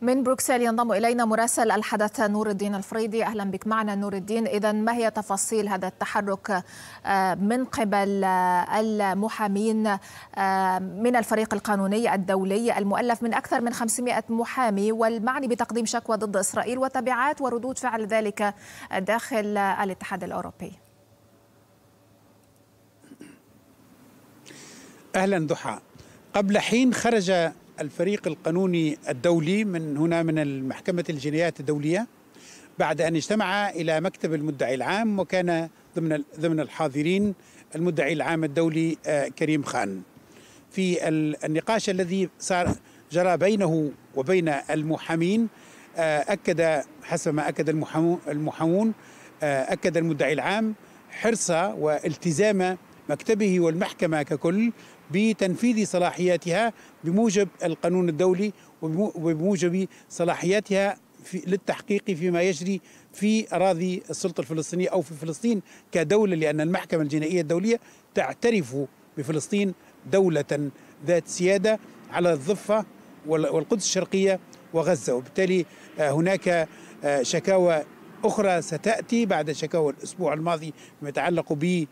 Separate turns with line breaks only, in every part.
من بروكسل ينضم الينا مراسل الحدث نور الدين الفريدي اهلا بك معنا نور الدين اذا ما هي تفاصيل هذا التحرك آه، من قبل آه، المحامين آه، من الفريق القانوني الدولي المؤلف من اكثر من 500 محامي والمعني بتقديم شكوى ضد اسرائيل وتبعات وردود فعل ذلك داخل الاتحاد الاوروبي
اهلا دحى قبل حين خرج الفريق القانوني الدولي من هنا من محكمة الجنايات الدولية بعد أن اجتمع إلى مكتب المدعي العام وكان ضمن ضمن الحاضرين المدعي العام الدولي آه، كريم خان في النقاش الذي صار جرى بينه وبين المحامين آه، أكد حسب ما أكد المحامون آه، أكد المدعي العام حرص والتزام مكتبه والمحكمة ككل بتنفيذ صلاحياتها بموجب القانون الدولي وبموجب صلاحياتها في للتحقيق فيما يجري في أراضي السلطة الفلسطينية أو في فلسطين كدولة لأن المحكمة الجنائية الدولية تعترف بفلسطين دولة ذات سيادة على الضفة والقدس الشرقية وغزة وبالتالي آه، هناك آه، شكاوى أخرى ستأتي بعد شكاوى الأسبوع الماضي فيما يتعلق ب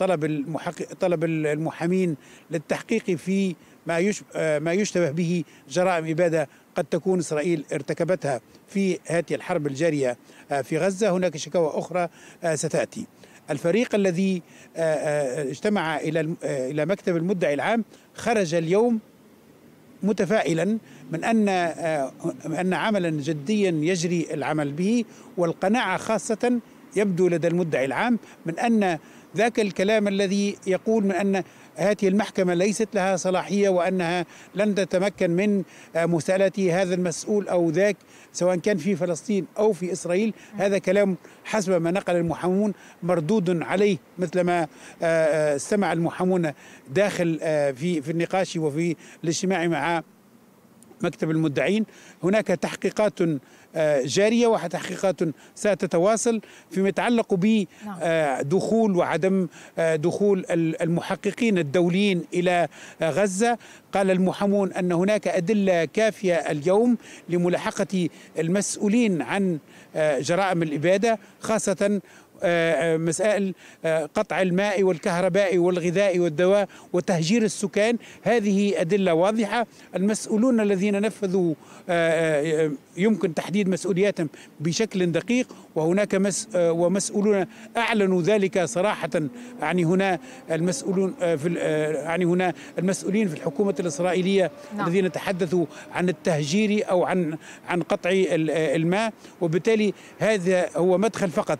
طلب المحقق طلب المحامين للتحقيق في ما ما يشتبه به جرائم اباده قد تكون اسرائيل ارتكبتها في هذه الحرب الجاريه آه، في غزه هناك شكاوى اخرى آه، ستاتي الفريق الذي آه، اجتمع الى الى مكتب المدعي العام خرج اليوم متفائلا من ان ان عملا جديا يجري العمل به والقناعه خاصه يبدو لدى المدعي العام من أن ذاك الكلام الذي يقول من أن هذه المحكمة ليست لها صلاحية وأنها لن تتمكن من مسألة هذا المسؤول أو ذاك سواء كان في فلسطين أو في إسرائيل هذا كلام حسب ما نقل المحامون مردود عليه مثل ما استمع آه، آه، المحامون داخل آه، في في النقاش وفي الاجتماع مع مكتب المدعين هناك تحقيقات آه، جارية وتحقيقات ستتواصل فيما يتعلق بدخول نعم. آه، وعدم آه، دخول المحققين الدوليين إلى غزة قال المحامون أن هناك أدلة كافية اليوم لملاحقة المسؤولين عن جرائم الإبادة خاصة آه، آه، مسائل آه، قطع الماء والكهرباء والغذاء والدواء وتهجير السكان هذه أدلة واضحة المسؤولون الذين نفذوا يمكن تحديد مسؤولياتهم بشكل دقيق وهناك مس ومسؤولون أعلنوا ذلك صراحة يعني هنا المسؤولون في يعني هنا المسؤولين في الحكومة الإسرائيلية نعم. الذين تحدثوا عن التهجير أو عن عن قطع الماء وبالتالي هذا هو مدخل فقط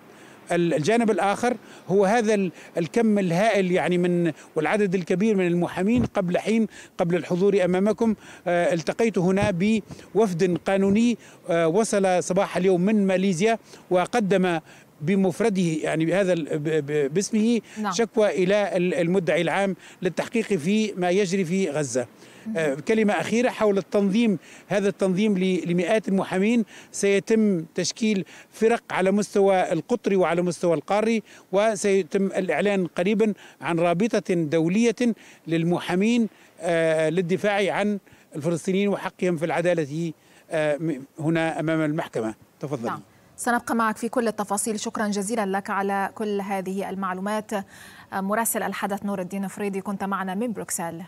الجانب الآخر هو هذا الكم الهائل يعني من والعدد الكبير من المحامين قبل حين قبل الحضور أمامكم آه، التقيت هنا بوفد قانوني آه، وصل صباح اليوم من ماليزيا وقدم بمفرده يعني بهذا باسمه نعم. شكوى الى المدعي العام للتحقيق في ما يجري في غزه آه، كلمة أخيرة حول التنظيم هذا التنظيم لمئات المحامين سيتم تشكيل فرق على مستوى القطري وعلى مستوى القاري وسيتم الإعلان قريبا عن رابطة دولية للمحامين آه، للدفاع عن الفلسطينيين وحقهم في العدالة آه، هنا أمام المحكمة تفضل نعم.
سنبقى معك في كل التفاصيل شكرا جزيلا لك على كل هذه المعلومات مراسل الحدث نور الدين فريدي كنت معنا من بروكسل